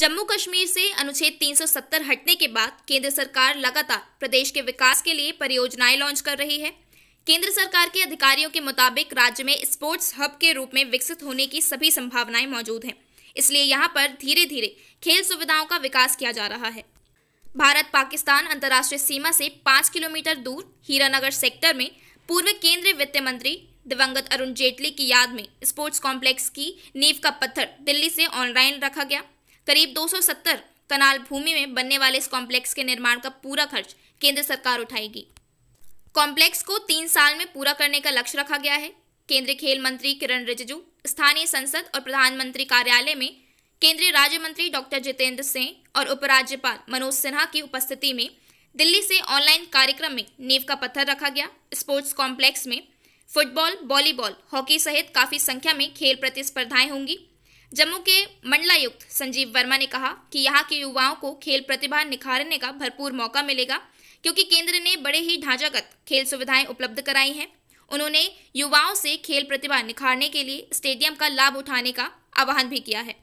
जम्मू कश्मीर से अनुच्छेद 370 हटने के बाद केंद्र सरकार लगातार प्रदेश के विकास के लिए परियोजनाएं लॉन्च कर रही है केंद्र सरकार के अधिकारियों के मुताबिक राज्य में स्पोर्ट्स हब के रूप में विकसित होने की सभी संभावनाएं मौजूद हैं इसलिए यहाँ पर धीरे धीरे खेल सुविधाओं का विकास किया जा रहा है भारत पाकिस्तान अंतर्राष्ट्रीय सीमा से पाँच किलोमीटर दूर हीरानगर सेक्टर में पूर्व केंद्रीय वित्त मंत्री दिवंगत अरुण जेटली की याद में स्पोर्ट्स कॉम्प्लेक्स की नींव का पत्थर दिल्ली से ऑनलाइन रखा गया करीब 270 कनाल भूमि में बनने वाले इस कॉम्प्लेक्स के निर्माण का पूरा खर्च केंद्र सरकार उठाएगी कॉम्प्लेक्स को तीन साल में पूरा करने का लक्ष्य रखा गया है केंद्रीय खेल मंत्री किरण रिजिजू स्थानीय संसद और प्रधानमंत्री कार्यालय में केंद्रीय राज्य मंत्री डॉक्टर जितेंद्र सिंह और उपराज्यपाल मनोज सिन्हा की उपस्थिति में दिल्ली से ऑनलाइन कार्यक्रम में नींव का पत्थर रखा गया स्पोर्ट्स कॉम्प्लेक्स में फुटबॉल वॉलीबॉल हॉकी सहित काफी संख्या में खेल प्रतिस्पर्धाएं होंगी जम्मू के मंडलायुक्त संजीव वर्मा ने कहा कि यहाँ के युवाओं को खेल प्रतिभा निखारने का भरपूर मौका मिलेगा क्योंकि केंद्र ने बड़े ही ढांचागत खेल सुविधाएं उपलब्ध कराई हैं उन्होंने युवाओं से खेल प्रतिभा निखारने के लिए स्टेडियम का लाभ उठाने का आह्वान भी किया है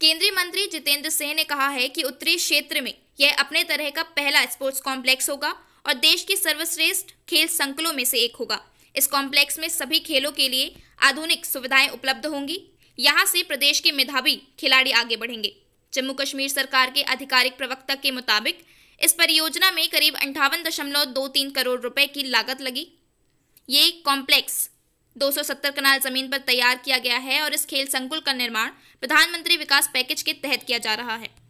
केंद्रीय मंत्री जितेंद्र सिंह ने कहा है कि उत्तरी क्षेत्र में यह अपने तरह का पहला स्पोर्ट्स कॉम्प्लेक्स होगा और देश के सर्वश्रेष्ठ खेल संकुलों में से एक होगा इस कॉम्प्लेक्स में सभी खेलों के लिए आधुनिक सुविधाएं उपलब्ध होंगी यहां से प्रदेश के मेधावी खिलाड़ी आगे बढ़ेंगे जम्मू कश्मीर सरकार के आधिकारिक प्रवक्ता के मुताबिक इस परियोजना में करीब अंठावन दशमलव दो तीन करोड़ रुपए की लागत लगी ये कॉम्प्लेक्स 270 कनाल जमीन पर तैयार किया गया है और इस खेल संकुल का निर्माण प्रधानमंत्री विकास पैकेज के तहत किया जा रहा है